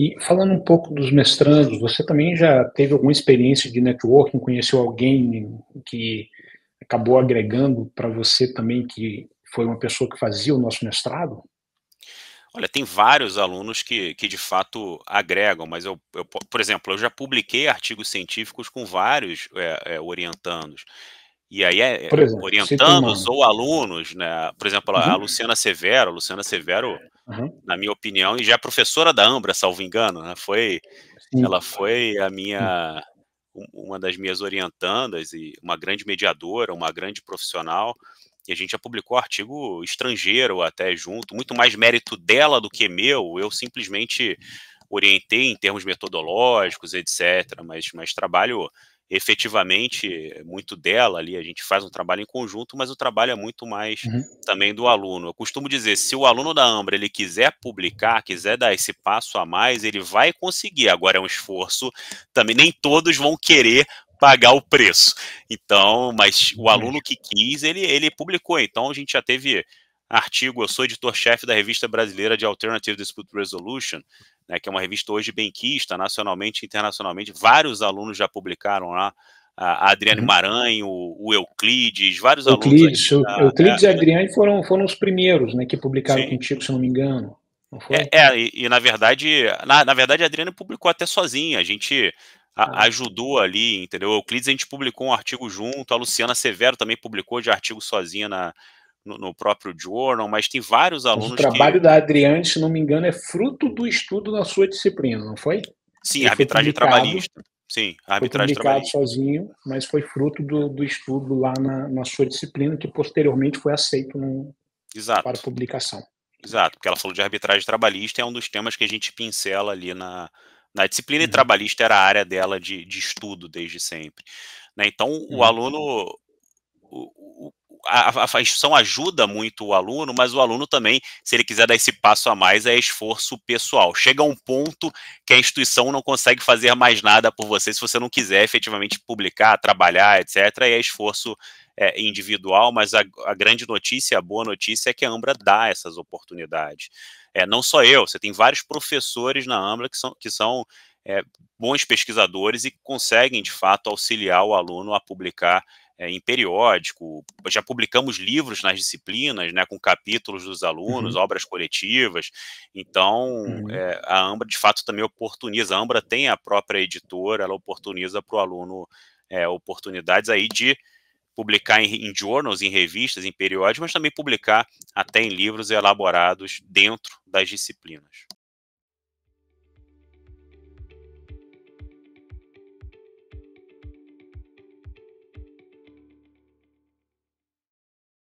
E falando um pouco dos mestrandos, você também já teve alguma experiência de networking, conheceu alguém que acabou agregando para você também, que foi uma pessoa que fazia o nosso mestrado? Olha, tem vários alunos que, que de fato agregam, mas eu, eu por exemplo, eu já publiquei artigos científicos com vários é, é, orientandos. E aí, é, é exemplo, orientandos ou alunos, né? Por exemplo, a, uhum. a Luciana Severo, a Luciana Severo uhum. na minha opinião, e já é professora da Ambra, salvo engano, né? Foi, ela foi a minha uma das minhas orientandas e uma grande mediadora, uma grande profissional. E a gente já publicou artigo estrangeiro até junto, muito mais mérito dela do que meu. Eu simplesmente orientei em termos metodológicos, etc. Mas, mas trabalho efetivamente é muito dela ali, a gente faz um trabalho em conjunto, mas o trabalho é muito mais uhum. também do aluno. Eu costumo dizer, se o aluno da Ambra ele quiser publicar, quiser dar esse passo a mais, ele vai conseguir. Agora é um esforço, também nem todos vão querer pagar o preço. Então, mas o aluno que quis, ele, ele publicou. Então a gente já teve artigo, eu sou editor-chefe da revista brasileira de Alternative Dispute Resolution, né, que é uma revista hoje benquista, nacionalmente e internacionalmente. Vários alunos já publicaram lá, a Adriane uhum. Maranhão, o Euclides, vários Euclides, alunos. Aí, Euclides e é. Adriane foram, foram os primeiros né, que publicaram sim. contigo, se eu não me engano. é, é e, e, na verdade, na, na verdade, a Adriane publicou até sozinha. A gente a, ah. ajudou ali, entendeu? O Euclides a gente publicou um artigo junto, a Luciana Severo também publicou de artigo sozinha na, no, no próprio Journal, mas tem vários alunos. o trabalho que... da Adriane, se não me engano, é fruto do estudo na sua disciplina, não foi? Sim, Ele arbitragem trabalhista. Sim, a arbitragem foi trabalhista. sozinho, mas foi fruto do, do estudo lá na, na sua disciplina, que posteriormente foi aceito no, Exato. para publicação. Exato, porque ela falou de arbitragem trabalhista, é um dos temas que a gente pincela ali na, na disciplina, uhum. e trabalhista era a área dela de, de estudo desde sempre. Né? Então, o uhum. aluno, o, a, a, instituição ajuda muito o aluno, mas o aluno também, se ele quiser dar esse passo a mais, é esforço pessoal. Chega um ponto que a instituição não consegue fazer mais nada por você se você não quiser efetivamente publicar, trabalhar, etc. E é esforço é, individual, mas a, a, grande notícia, a boa notícia é que a Ambra dá essas oportunidades. É, não só eu, você tem vários professores na Ambra que são, que são é, bons pesquisadores e conseguem, de fato, auxiliar o aluno a publicar é, em periódico, já publicamos livros nas disciplinas, né, com capítulos dos alunos, uhum. obras coletivas. Então, uhum. é, a Ambra, de fato, também oportuniza. A Ambra tem a própria editora, ela oportuniza para o aluno é, oportunidades aí de publicar em, em journals, em revistas, em periódicos, mas também publicar até em livros elaborados dentro das disciplinas.